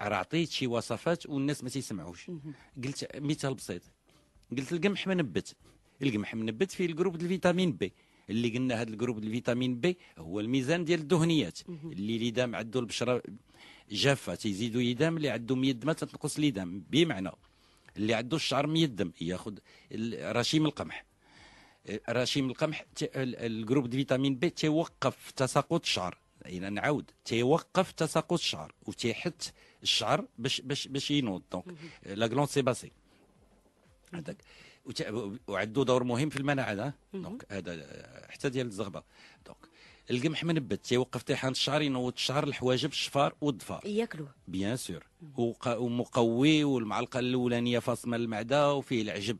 راه عطيت شي وصفات والناس ما تيسمعوش قلت مثال بسيط قلت القمح منبت القمح منبت فيه الجروب الفيتامين بي اللي قلنا هذا الجروب الفيتامين بي هو الميزان ديال الدهنيات اللي اللي دام عنده البشره جافه تيزيدوا يدام اللي عنده ميد ما تنقص اليدام بمعنى اللي عنده الشعر ميدم ياخذ رشيم القمح أه، رشيم القمح الجروب الفيتامين بي تيوقف تساقط الشعر الى نعاود تيوقف تساقط الشعر وتيحث الشعر باش باش باش ينوض دونك لا سي باسي هذاك وعندو دور مهم في المناعه دونك هذا حتى ديال الزغبه دونك القمح منبت تيوقف طيحان الشعر ينوض الشعر الحواجب الشفار والظفار ياكلوه بيان سور ومقوي والمعلقه الاولانيه فاصمه المعده وفيه العجب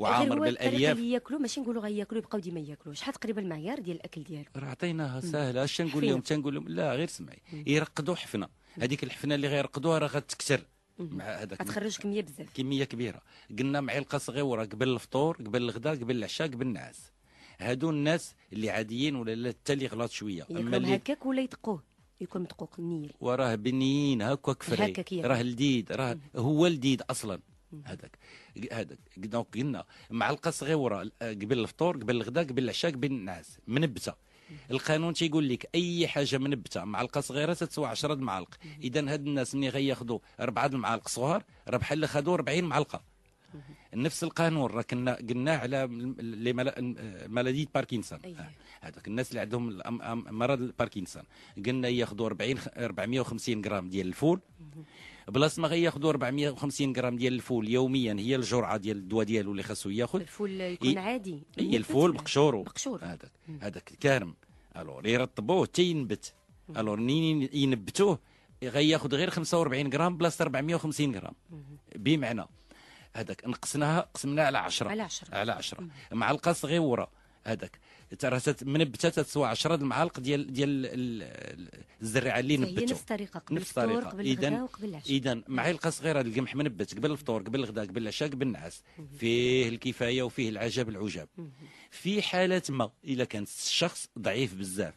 وعامر بالالياف اللي ياكلوا ماشي نقولوا غياكلوا يبقاو ديما ياكلوا شحال تقريبا المعيار ديال الاكل ديالو راه عطيناها ساهله اش نقول لهم تنقول لهم لا غير سمعي يرقدوا حفنه هذيك الحفنه اللي غيرقدوها راه غتكثر مع هذاك غتخرج كميه بزاف كميه كبيره قلنا معلقه صغيره قبل الفطور قبل الغداء قبل العشاء قبل النعاس هادو الناس اللي عاديين ولا لا حتى اللي غلط شويه اما اللي هكاك ولا يدقوه يكون مدقوق النيل وراه بنيين هكاك فري راه لديد راه هو لديد اصلا هذاك هذاك دونك قلنا معلقه صغيره آه، قبل الفطور قبل الغداء قبل العشاء قبل النعاس منبته القانون تيقول لك اي حاجه منبته معلقه صغيره تتسوى 10 معالق اذا هاد الناس ملي غياخذوا اربعه المعالق صغار راه بحال اللي خذوا 40 معلقه نفس القانون راه كنا قلناه على آه، مالادي باركنسون هذاك أيوه. هذوك الناس اللي عندهم مرض باركنسون قلنا ياخذوا 40 450 غرام ديال الفول بلاصه ما ياخذوا 450 غرام ديال الفول يوميا هي الجرعه ديال الدواء ديالو اللي خاصو ياخذ الفول يكون عادي هي الفول بقشورو بقشور هذاك هذاك كارم الور يرطبوه حتى ينبت الور منين ينبتوه غياخذ غير 45 غرام بلاصه 450 غرام بمعنى هذاك نقصناها قسمناها على 10 على 10 على 10 معلقه صغيره هذاك ترى منبته تتسوى 10 المعالق ديال ديال الزريعه اللي طيب، نبتو نفس الطريقه قبل نفس الطريقه قبل الغداء وقبل العشاء اذا معلقه صغيره القمح منبت قبل الفطور قبل الغداء قبل العشاء قبل النعاس فيه الكفايه وفيه العجب العجاب في حاله ما اذا كان الشخص ضعيف بزاف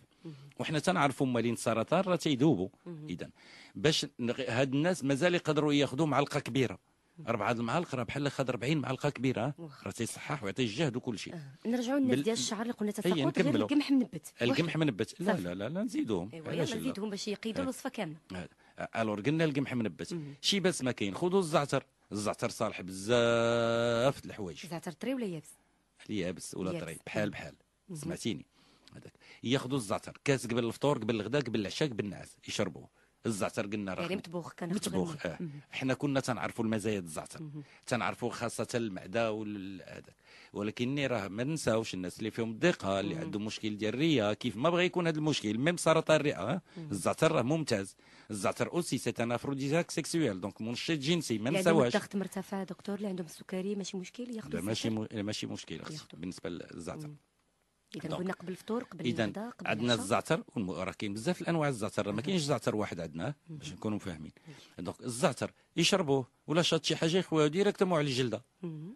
وحنا تنعرفوا مالين السرطان راه تيذوبوا اذا باش هاد الناس مازال يقدروا ياخذوا معلقه كبيره اربعه المعالق راه بحال خد 40 معلقه كبيره راه تيصحح ويعطي الجهد وكل شيء آه، نرجعوا لنا ديال الشعر اللي قلنا تساقط غير القمح منبت القمح منبت لا لا لا, لا نزيدوهم ايوا يلا باش يقيدوا الوصفه كامله الور قلنا القمح منبت شي بس ما كاين خذوا الزعتر الزعتر صالح بزاف د الحوايج الزعتر طري ولا يابس يابس ولا طري بحال بحال سمعتيني هذاك ياخذوا الزعتر كاس قبل الفطور قبل الغداء قبل العشاء قبل النعاس يشربوه الزعتر قلنا راه يعني متبوخ كان متبوخ اه حنا كنا تنعرفوا المزايا ديال الزعتر تنعرفوا خاصه المعده والهذاك ولكن راه ما ننساوش الناس اللي فيهم الضيقه اللي عندهم مشكل ديال الريه كيف ما بغى يكون هذا المشكل ميم سرطان الرئه آه. الزعتر راه ممتاز الزعتر اوسي سي ان افروديزاك سيكسيوال دونك منشط جنسي ما يعني نساوهاش الضغط مرتفع دكتور اللي عندهم السكري ماشي مشكل ياخذ ماشي مو... ماشي مشكل بالنسبه للزعتر اذا قلنا قبل الفطور قبل اذا عندنا الزعتر راه كاين بزاف الانواع الزعتر ما كاينش زعتر واحد عندنا باش نكونوا فاهمين دونك الزعتر يشربوه ولا شاط شي حاجه يخويها مو على الجلده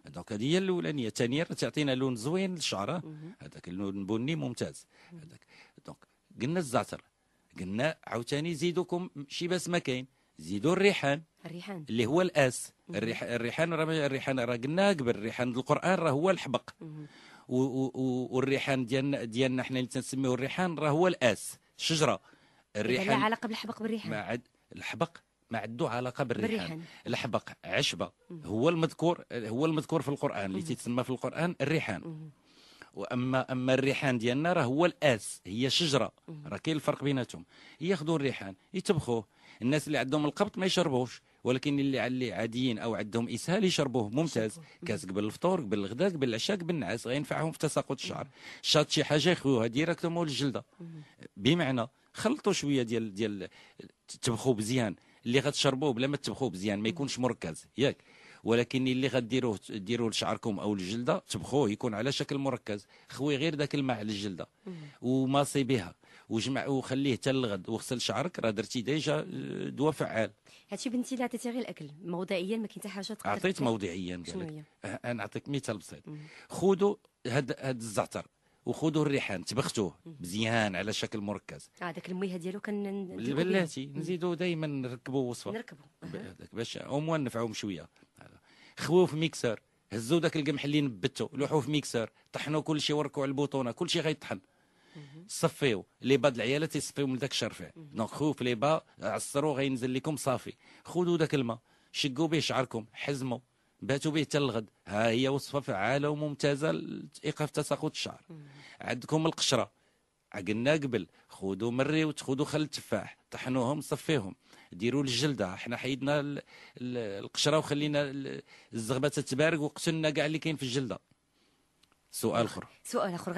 دونك هذه هي الاولانيه الثانيه تعطينا لون زوين للشعره هذاك اللون بني ممتاز هذاك دونك قلنا الزعتر قلنا عاوتاني زيدوكم شي بس ما كاين زيدوا الريحان الريحان اللي هو الاس الريح الريحان راه الريحان راه قلنا قبل الريحان القران راه هو الحبق والريحان ديالنا ديالنا حنا اللي تنسميوه الريحان راه هو الاس الشجره الريحان لا علاقه بالحبق بالريحان ما عد الحبق ما عنده علاقه بالريحان, بالريحان. الحبق عشبه هو المذكور هو المذكور في القران اللي تيتسمى في القران الريحان واما اما الريحان ديالنا راه هو الاس هي شجره راه كاين الفرق بيناتهم ياخذوا الريحان يطبخوه الناس اللي عندهم القبط ما يشربوهش ولكن اللي اللي عاديين او عندهم اسهال يشربوه ممتاز كاس قبل الفطور قبل الغداء قبل العشاء قبل النعاس غينفعهم في تساقط الشعر شاط شي حاجه يخويوها ديريكتومون للجلده بمعنى خلطوا شويه ديال ديال تبخوه مزيان اللي غتشربوه بلا ما تبخوه مزيان ما يكونش مركز ياك ولكن اللي غديروه ديروه لشعركم او الجلده تبخوه يكون على شكل مركز خوي غير ذاك الماء على الجلده وماصي بها وجمع وخليه حتى الغد وغسل شعرك راه درتي ديجا آه، دواء فعال هادشي بنتي لا عطيتي غير الاكل موضعيا ما كاين حتى حاجه تقدر عطيت موضعيا آه، انا نعطيك مثال بسيط خذوا هاد هاد الزعتر وخذوا الريحان تبختوه مزيان على شكل مركز اه داك الميه ديالو كن بلاتي نزيدوا دائما نركبوا وصفه نركبوا هذاك باش اوموان نفعهم شويه خووه في ميكسر هزوا داك القمح اللي نبتو لوحوه في ميكسر طحنوا كل شيء وركوا على البوطونه كل شيء غيطحن صفيو لي با العياله تيصفيو من داك الشرفع دونك خووه في لي با عصرو غينزل لكم صافي خذوا داك الماء شقوا به شعركم حزموا باتوا به حتى الغد ها هي وصفه فعاله وممتازه لايقاف تساقط الشعر عندكم القشره عقلنا قبل خذوا مري وتخذوا خل التفاح طحنوهم صفيهم ديروا الجلده حنا حيدنا القشره وخلينا الزغبه تتبارك وقتلنا كاع اللي كاين في الجلده سؤال اخر سؤال اخر